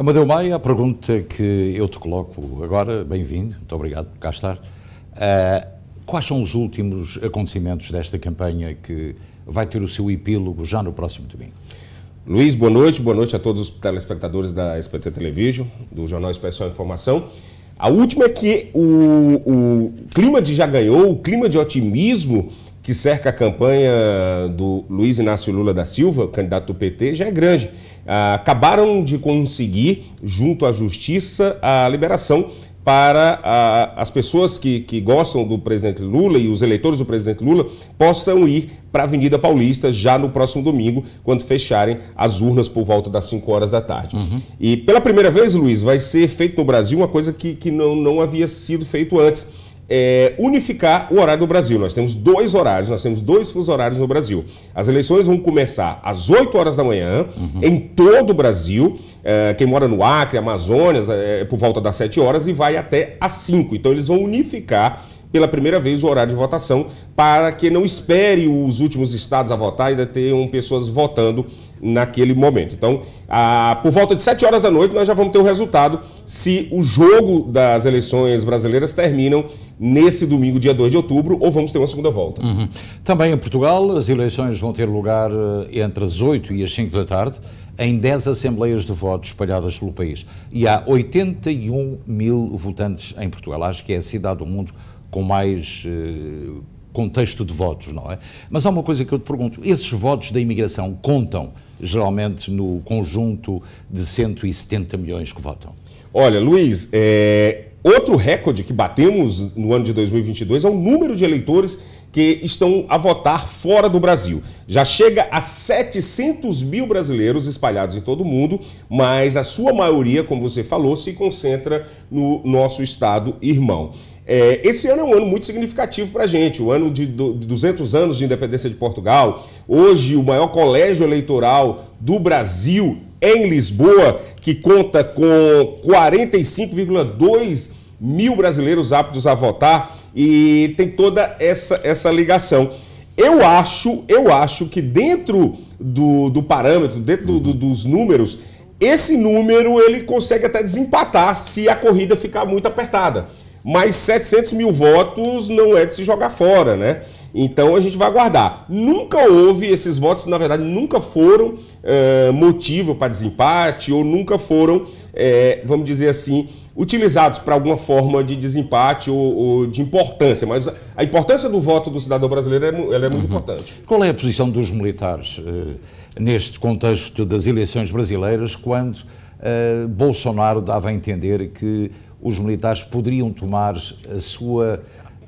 Amadeu Maia, a pergunta que eu te coloco agora, bem-vindo, muito obrigado por cá estar. Uh, quais são os últimos acontecimentos desta campanha que vai ter o seu epílogo já no próximo domingo? Luiz, boa noite, boa noite a todos os telespectadores da SPT Televisão, do Jornal Especial Informação. A última é que o, o clima de já ganhou, o clima de otimismo que cerca a campanha do Luiz Inácio Lula da Silva, candidato do PT, já é grande. Ah, acabaram de conseguir, junto à Justiça, a liberação para ah, as pessoas que, que gostam do presidente Lula e os eleitores do presidente Lula possam ir para a Avenida Paulista já no próximo domingo, quando fecharem as urnas por volta das 5 horas da tarde. Uhum. E pela primeira vez, Luiz, vai ser feito no Brasil uma coisa que, que não, não havia sido feito antes é, unificar o horário do Brasil. Nós temos dois horários, nós temos dois fusos horários no Brasil. As eleições vão começar às 8 horas da manhã, uhum. em todo o Brasil. É, quem mora no Acre, Amazônia, é, é, por volta das 7 horas e vai até às 5. Então eles vão unificar pela primeira vez o horário de votação para que não espere os últimos estados a votar e ainda tenham pessoas votando naquele momento. Então, a, por volta de 7 horas da noite, nós já vamos ter o resultado se o jogo das eleições brasileiras terminam nesse domingo, dia 2 de outubro, ou vamos ter uma segunda volta. Uhum. Também em Portugal, as eleições vão ter lugar eh, entre as 8 e as 5 da tarde em 10 assembleias de votos espalhadas pelo país. E há 81 mil votantes em Portugal. Acho que é a cidade do mundo com mais uh, contexto de votos, não é? Mas há uma coisa que eu te pergunto: esses votos da imigração contam geralmente no conjunto de 170 milhões que votam? Olha, Luiz, é, outro recorde que batemos no ano de 2022 é o número de eleitores que estão a votar fora do Brasil. Já chega a 700 mil brasileiros espalhados em todo o mundo, mas a sua maioria, como você falou, se concentra no nosso estado irmão. É, esse ano é um ano muito significativo para a gente, o ano de 200 anos de independência de Portugal. Hoje, o maior colégio eleitoral do Brasil é em Lisboa, que conta com 45,2 mil brasileiros aptos a votar e tem toda essa, essa ligação. Eu acho, eu acho que dentro do, do parâmetro, dentro do, uhum. dos números, esse número ele consegue até desempatar se a corrida ficar muito apertada mas 700 mil votos não é de se jogar fora, né? Então a gente vai aguardar. Nunca houve, esses votos, na verdade, nunca foram eh, motivo para desempate ou nunca foram, eh, vamos dizer assim, utilizados para alguma forma de desempate ou, ou, de importância. Mas a importância do voto do cidadão brasileiro é, é muito uhum. importante. Qual é a posição dos militares uh, neste contexto das eleições brasileiras quando uh, Bolsonaro dava a entender que os militares poderiam tomar a sua,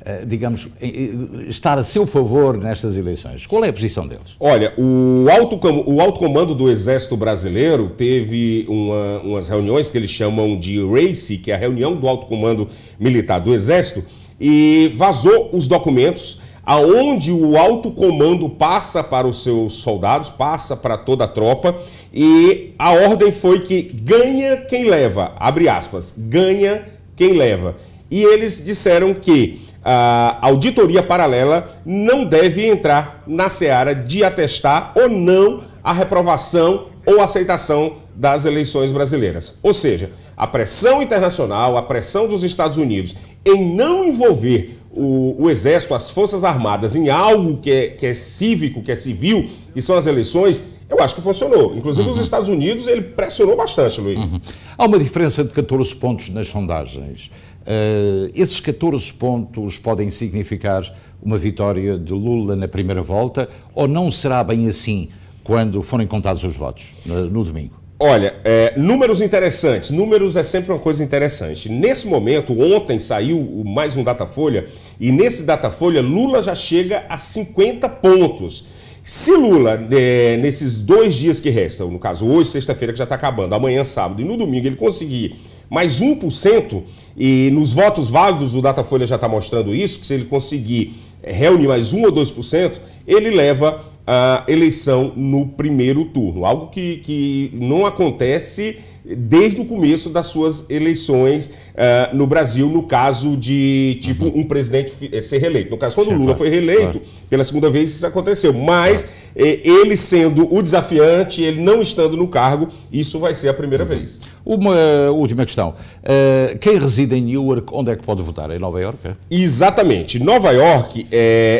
eh, digamos, eh, eh, estar a seu favor nestas eleições. Qual é a posição deles? Olha, o alto, o alto comando do Exército Brasileiro teve uma, umas reuniões que eles chamam de RACE, que é a reunião do alto comando militar do Exército, e vazou os documentos aonde o alto comando passa para os seus soldados, passa para toda a tropa, e a ordem foi que ganha quem leva, abre aspas, ganha quem leva. E eles disseram que a auditoria paralela não deve entrar na seara de atestar ou não a reprovação ou aceitação das eleições brasileiras. Ou seja, a pressão internacional, a pressão dos Estados Unidos em não envolver o, o, Exército, as Forças Armadas em algo que é, que é cívico, que é civil, que são as eleições, eu acho que funcionou. Inclusive, uhum. os Estados Unidos, ele pressionou bastante, Luiz. Uhum. Há uma diferença de 14 pontos nas sondagens. Uh, esses 14 pontos podem significar uma vitória de Lula na primeira volta ou não será bem assim quando forem contados os votos no, no domingo? Olha, é, números interessantes. Números é sempre uma coisa interessante. Nesse momento, ontem saiu mais um Datafolha, e nesse Datafolha, Lula já chega a 50 pontos. Se Lula, é, nesses dois dias que restam, no caso hoje, sexta-feira, que já está acabando, amanhã, sábado, e no domingo ele conseguir mais 1%, e nos votos válidos o Datafolha já está mostrando isso, que se ele conseguir é, reunir mais 1 ou 2%, ele leva a eleição no primeiro turno, algo que, que não acontece desde o começo das suas eleições uh, no Brasil, no caso de, tipo, um presidente eh, ser reeleito. No caso, quando o Lula foi reeleito, pela segunda vez isso aconteceu. Mas eh, ele sendo o desafiante, ele não estando no cargo, isso vai ser a primeira uhum. vez. Uma última questão. Uh, quem reside em Newark, onde é que pode votar? Em Nova York? É? Exatamente. Nova York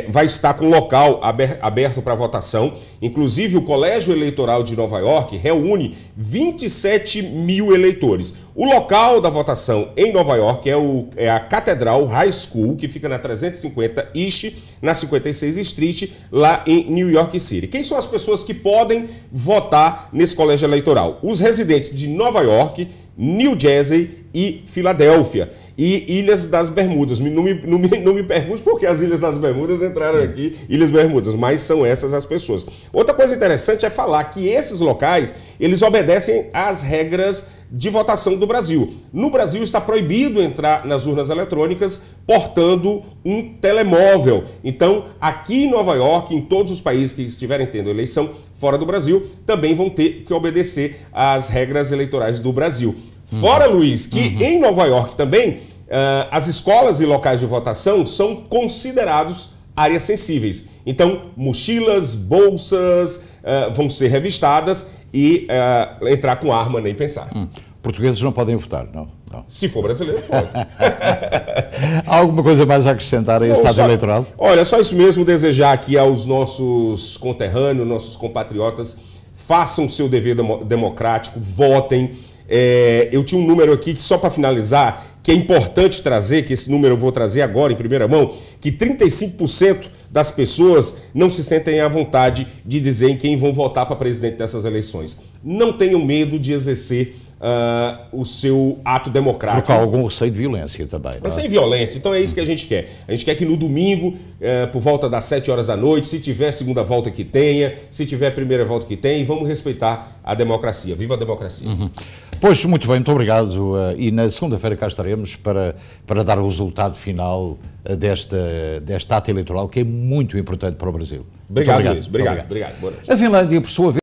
vai estar com local aberto para votação. Inclusive, o Colégio Eleitoral de Nova York reúne 27 mil eleitores. O local da votação em Nova York é, o, é a Catedral High School, que fica na 350 East, na 56 Street, lá em New York City. Quem são as pessoas que podem votar nesse colégio eleitoral? Os residentes de Nova York, New Jersey e Filadélfia. E Ilhas das Bermudas. Não me, não me, não me pergunte por que as Ilhas das Bermudas entraram aqui, Ilhas Bermudas, mas são essas as pessoas. Outra coisa interessante é falar que esses locais, eles obedecem às regras de votação do Brasil. No Brasil está proibido entrar nas urnas eletrônicas portando um telemóvel. Então, aqui em Nova York, em todos os países que estiverem tendo eleição fora do Brasil, também vão ter que obedecer às regras eleitorais do Brasil. Fora, uhum. Luiz, que uhum. em Nova York também Uh, as escolas e locais de votação são considerados áreas sensíveis. Então, mochilas, bolsas uh, vão ser revistadas e uh, entrar com arma nem pensar. Hum. Portugueses não podem votar, não? não. Se for brasileiro, pode. Há alguma coisa mais a acrescentar a este estado só, eleitoral? Olha, só isso mesmo, desejar aqui aos nossos conterrâneos, nossos compatriotas, façam seu dever democrático, votem. É, eu tinha um número aqui que, só para finalizar, que é importante trazer, que esse número eu vou trazer agora em primeira mão, que 35% das pessoas não se sentem à vontade de dizer em quem vão votar para presidente dessas eleições. Não tenham medo de exercer Uh, o seu ato democrático. Com algum receio de violência também. Mas né? sem violência, então é isso que a gente quer. A gente quer que no domingo, uh, por volta das 7 horas da noite, se tiver segunda volta que tenha, se tiver primeira volta que tenha, vamos respeitar a democracia. Viva a democracia. Uhum. Pois, muito bem, muito obrigado. Eh, e na segunda-feira cá estaremos para, para dar o resultado final eh, desta, desta ata eleitoral, que é muito importante para o Brasil. Obrigado, obrigado. Luís. Obrigado, obrigado. obrigado. A Finlândia, por sua vez.